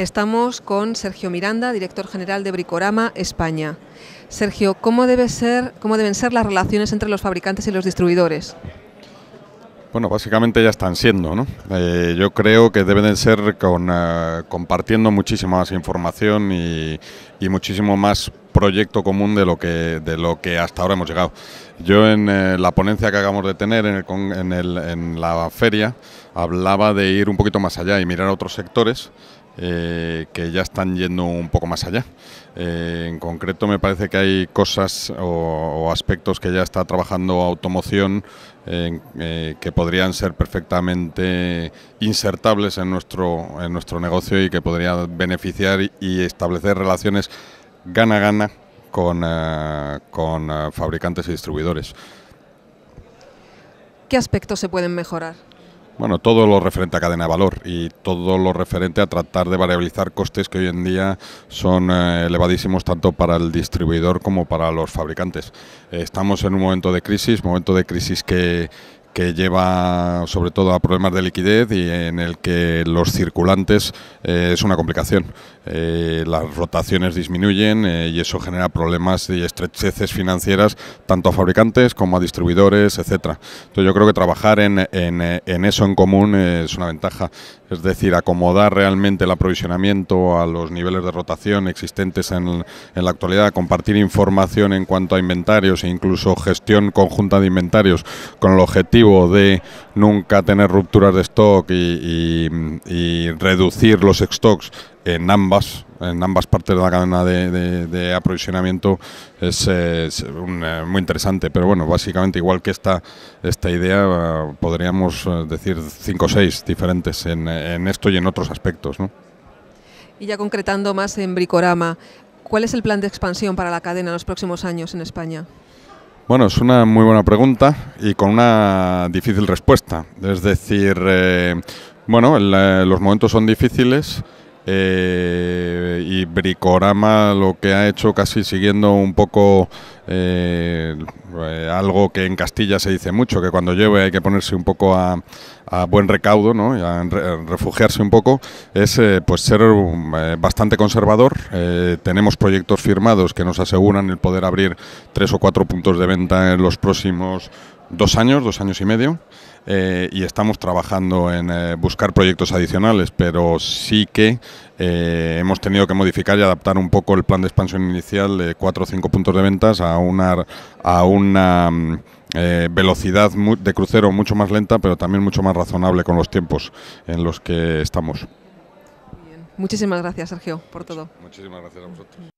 Estamos con Sergio Miranda, director general de Bricorama España. Sergio, ¿cómo, debe ser, deben ser las relaciones entre los fabricantes y los distribuidores? Bueno, básicamente ya están siendo, ¿no? Eh, yo creo que deben ser con, eh, compartiendo muchísima más información y, muchísimo más proyecto común de lo que de lo que hasta ahora hemos llegado. Yo en eh, la ponencia que acabamos de tener en, en la feria hablaba de ir un poquito más allá y mirar a otros sectores eh, que ya están yendo un poco más allá. Eh, en concreto me parece que hay cosas o, aspectos que ya está trabajando automoción eh, que podrían ser perfectamente insertables en nuestro, en nuestro negocio y que podrían beneficiar y establecer relaciones gana-gana con fabricantes y distribuidores. ¿Qué aspectos se pueden mejorar? Bueno, todo lo referente a cadena de valor y todo lo referente a tratar de variabilizar costes que hoy en día son eh, elevadísimos tanto para el distribuidor como para los fabricantes. estamos en un momento de crisis, momento de crisis que, que lleva sobre todo a problemas de liquidez y en el que los circulantes eh, es una complicación. Eh, las rotaciones disminuyen eh, y eso genera problemas y estrecheces financieras tanto a fabricantes como a distribuidores, etcétera. Entonces yo creo que trabajar en, en, en eso en común es una ventaja es decir, acomodar realmente el aprovisionamiento a los niveles de rotación existentes en, la actualidad, compartir información en cuanto a inventarios e incluso gestión conjunta de inventarios con el objetivo de nunca tener rupturas de stock y reducir los stocks en ambas en ambas partes de la cadena de, aprovisionamiento es, eh, muy interesante. Pero bueno, básicamente igual que esta, esta idea, eh, podríamos eh, decir cinco o seis diferentes en, esto y en otros aspectos. ¿no? Y ya concretando más en Bricorama, ¿cuál es el plan de expansión para la cadena en los próximos años en España? Bueno, es una muy buena pregunta y con una difícil respuesta. Es decir, bueno, los momentos son difíciles. Eh, y Bricorama lo que ha hecho casi siguiendo un poco eh, eh, algo que en Castilla se dice mucho, que cuando llueve hay que ponerse un poco a, buen recaudo, ¿no? a refugiarse un poco, es pues ser bastante conservador. tenemos proyectos firmados que nos aseguran el poder abrir tres o cuatro puntos de venta en los próximos dos años, dos años y medio, eh, y estamos trabajando en eh, buscar proyectos adicionales, pero sí que eh, hemos tenido que modificar y adaptar un poco el plan de expansión inicial de cuatro o cinco puntos de ventas a una, a una mm, velocidad de crucero mucho más lenta, pero también mucho más razonable con los tiempos en los que estamos. Muchísimas gracias, Sergio, por todo. Muchísimas gracias a vosotros.